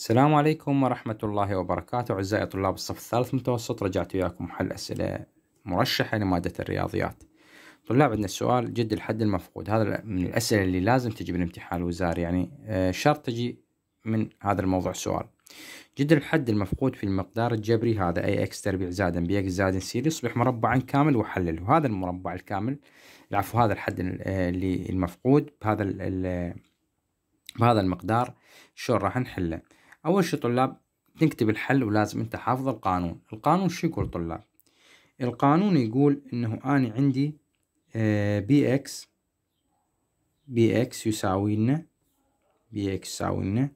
السلام عليكم ورحمة الله وبركاته أعزائي طلاب الصف الثالث متوسط رجعت وياكم حل أسئلة مرشحة لمادة الرياضيات طلاب عندنا السؤال جد الحد المفقود هذا من الأسئلة اللي لازم تجي بالامتحان الوزاري يعني آه، شرط تجي من هذا الموضوع سؤال جد الحد المفقود في المقدار الجبري هذا اي اكس تربيع زائد بي اكس زائد سي يصبح مربعا كامل وحلله وهذا المربع الكامل العفو هذا الحد آه، اللي المفقود بهذا آه، بهذا المقدار شلون راح نحله أول شي طلاب نكتب الحل ولازم أنت حافظ القانون القانون شو يقول طلاب القانون يقول أنه أنا عندي بي آه، إكس بي إكس يساوي لنا بي إكس يساوي لنا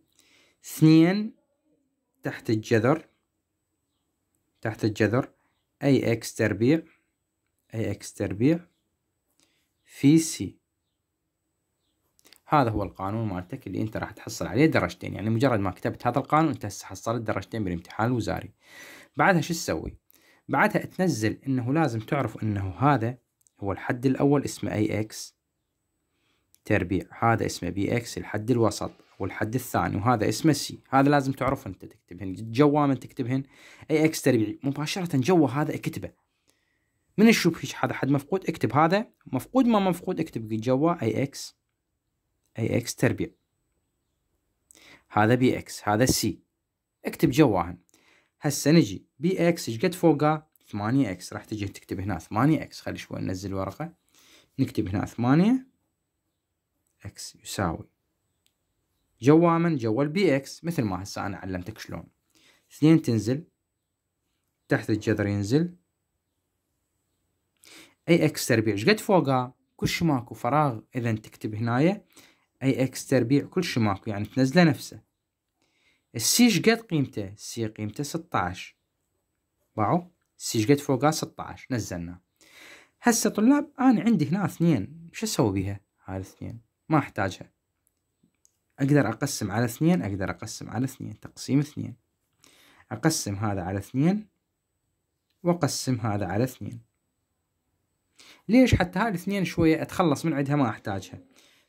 اثنين تحت الجذر تحت الجذر أي إكس تربيع أي إكس تربيع في سي هذا هو القانون مالتك اللي انت راح تحصل عليه درجتين يعني مجرد ما كتبت هذا القانون انت هسه حصلت درجتين بالامتحان الوزاري بعدها شو تسوي بعدها تنزل انه لازم تعرف انه هذا هو الحد الاول اسمه اي اكس تربيع هذا اسمه بي اكس الحد الوسط والحد الثاني وهذا اسمه سي هذا لازم تعرف انت تكتبهن جوا من تكتبهن اي اكس تربيع مباشره جوا هذا اكتبه من تشوف هذا حد مفقود اكتب هذا مفقود ما مفقود اكتب جوا اي اكس أي إكس تربيع هذا بي إكس هذا سي اكتب جواهن هسه نجي بي إكس ايش قد فوقه 8 إكس راح تجي تكتب هنا 8 إكس خلي شوي ننزل ورقة نكتب هنا 8 إكس يساوي جوا من جوا البي إكس مثل ما هسه أنا علمتك شلون اثنين تنزل تحت الجذر ينزل اي اكس تربيع ايش قد كل كلش ماكو فراغ اذا تكتب هنايا اي اكس تربيع كل شي ماكو يعني تنزله نفسه السي شقد قيمته السي قيمته 16 باعوا السي شقد فوقها 16 نزلناه هسه طلاب انا عندي هنا اثنين شو اسوي بيها هاي الاثنين ما احتاجها اقدر اقسم على اثنين اقدر اقسم على اثنين تقسيم اثنين اقسم هذا على اثنين واقسم هذا على اثنين ليش حتى هاي الاثنين شوية اتخلص من عندها ما احتاجها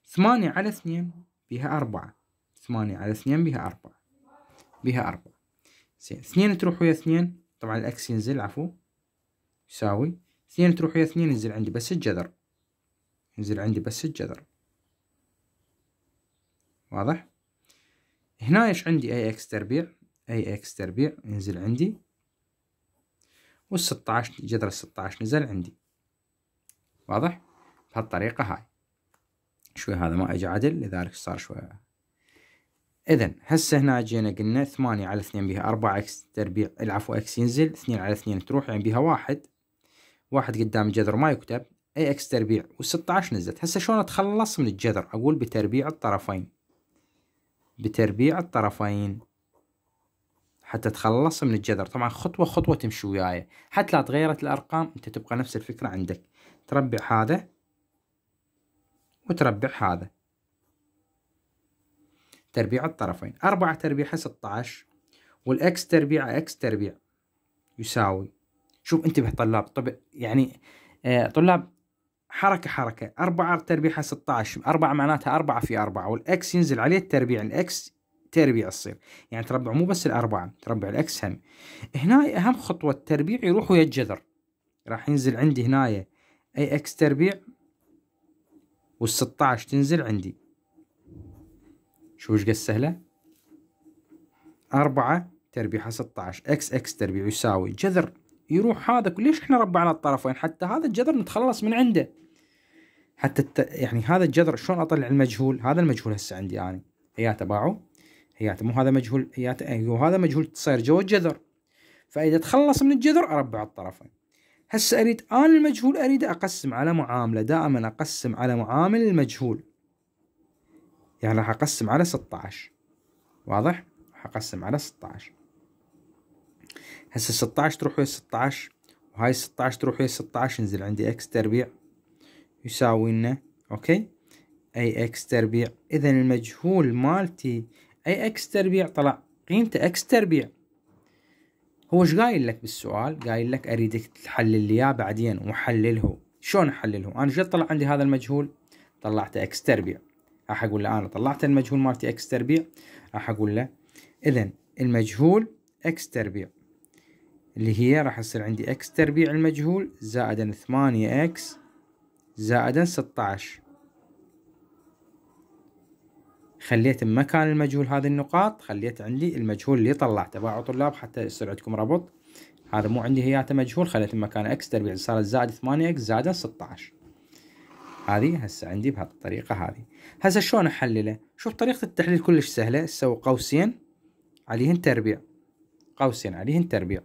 ثمانية على اثنين بيها أربعة ثمانية على اثنين بيها أربعة بيها أربعة زين اثنين تروح ويا اثنين طبعا الأكس ينزل عفو يساوي اثنين تروح ويا اثنين ينزل عندي بس الجذر ينزل عندي بس الجذر واضح هنا ايش عندي اي اكس تربيع اي اكس تربيع ينزل عندي والستاش جذر الستاش نزل عندي واضح بهالطريقة هاي شوي هذا ما اجى عدل لذلك صار شوي اذا هسه هنا جينا قلنا ثمانية على اثنين بيها أربعة اكس تربيع العفو اكس ينزل اثنين على اثنين تروح يعني بيها واحد واحد قدام الجذر ما يكتب اي اكس تربيع و16 نزلت هسه شلون اتخلص من الجذر اقول بتربيع الطرفين بتربيع الطرفين حتى تخلص من الجذر طبعا خطوة خطوة تمشي وياي حتى لا تغيرت الأرقام أنت تبقى نفس الفكرة عندك تربع هذا وتربع هذا تربيع الطرفين أربعة تربيعها ستة عشر والإكس تربيع إكس تربيع يساوي شوف انتبه طلاب طب يعني آه، طلاب حركة حركة أربعة تربيعها ستة عشر أربعة معناتها أربعة في أربعة والإكس ينزل عليه التربيع الإكس تربيع تصير يعني تربع مو بس الأربعة تربع الإكس هم هنا أهم خطوة التربيع يروح ويا الجذر راح ينزل عندي هنايا أي إكس تربيع وال16 تنزل عندي شوف ايش قد سهله 4 تربيعها 16 اكس اكس تربيع يساوي جذر يروح هذا ليش احنا ربعنا الطرفين حتى هذا الجذر نتخلص من عنده حتى الت... يعني هذا الجذر شلون اطلع المجهول هذا المجهول هسه عندي يعني. اياته باعوا اياته مو هذا مجهول هياته ايوه هذا مجهول تصير جوا الجذر فاذا تخلص من الجذر اربع الطرفين هسه اريد انا المجهول اريد اقسم على معامله دائما اقسم على معامل المجهول يعني راح اقسم على 16 واضح راح اقسم على 16 هسه 16 تروح ويا 16 وهاي 16 تروح ويا 16 ينزل عندي اكس تربيع يساوي لنا اوكي اي اكس تربيع اذا المجهول مالتي اي اكس تربيع طلع قيمته اكس تربيع هو ايش قايل لك بالسؤال قايل لك اريدك تحلل لي اياه بعدين وحلله شلون احلله انا شو طلع عندي هذا المجهول طلعت اكس تربيع راح اقول له انا طلعت المجهول مالتي اكس تربيع راح اقول له اذا المجهول اكس تربيع اللي هي راح يصير عندي اكس تربيع المجهول زائدا ثمانية اكس زائدا ستة خليت مكان المجهول هذه النقاط خليت عندي المجهول اللي طلعته باعوا طلاب حتى يصير عندكم ربط هذا مو عندي هياته مجهول خليت مكان اكس تربيع صارت زائد 8 اكس زائد 16 هذه هسه عندي بهالطريقة هذه هسه شلون احلله شوف طريقة التحليل كلش سهلة سوي قوسين عليهن تربيع قوسين عليهن تربيع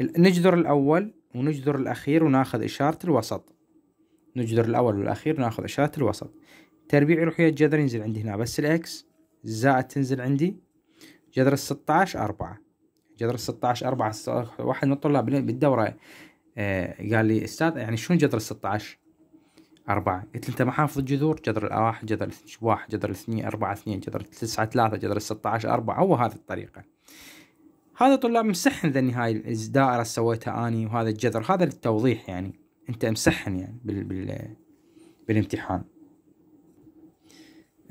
نجذر الاول ونجذر الاخير وناخذ اشارة الوسط نجذر الاول والاخير ناخذ اشارة الوسط تربيع يروح ويا الجذر ينزل عندي هنا بس الاكس زائد تنزل عندي جذر الستاش أربعة جذر الستاش أربعة واحد من الطلاب بالدورة آه قال لي استاذ يعني شلون جذر الستاش أربعة قلت له أنت محافظ الجذور جذر الواحد جذر واحد جذر الاثنين أربعة اثنين جذر تسعة ثلاثة جذر الستاش أربعة هو هذي الطريقة هذا طلاب مسحن ذا هاي الدائرة سويتها أني وهذا الجذر هذا للتوضيح يعني أنت مسحن يعني بال بال بالامتحان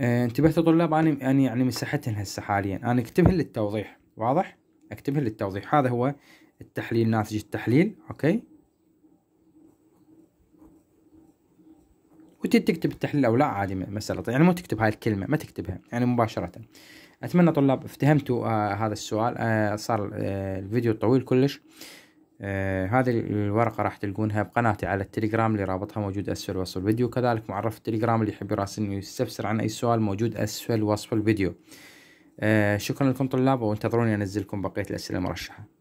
آه، انتبهت طلاب انا يعني يعني مسحتهن هسه حاليا انا اكتبهن للتوضيح واضح اكتبهن للتوضيح هذا هو التحليل ناتج التحليل اوكي وتكتب التحليل او لا عادي مسألة يعني مو تكتب هاي الكلمة ما تكتبها يعني مباشرة اتمنى طلاب افتهمتوا آه هذا السؤال آه صار آه الفيديو طويل كلش آه هذه الورقة راح تلقونها بقناتي على التليجرام اللي رابطها موجود أسفل وصف الفيديو كذلك معرف التليجرام اللي يحب يراسلني ويستفسر عن أي سؤال موجود أسفل وصف الفيديو آه شكرا لكم طلاب وانتظروني أنزلكم بقية الأسئلة المرشحة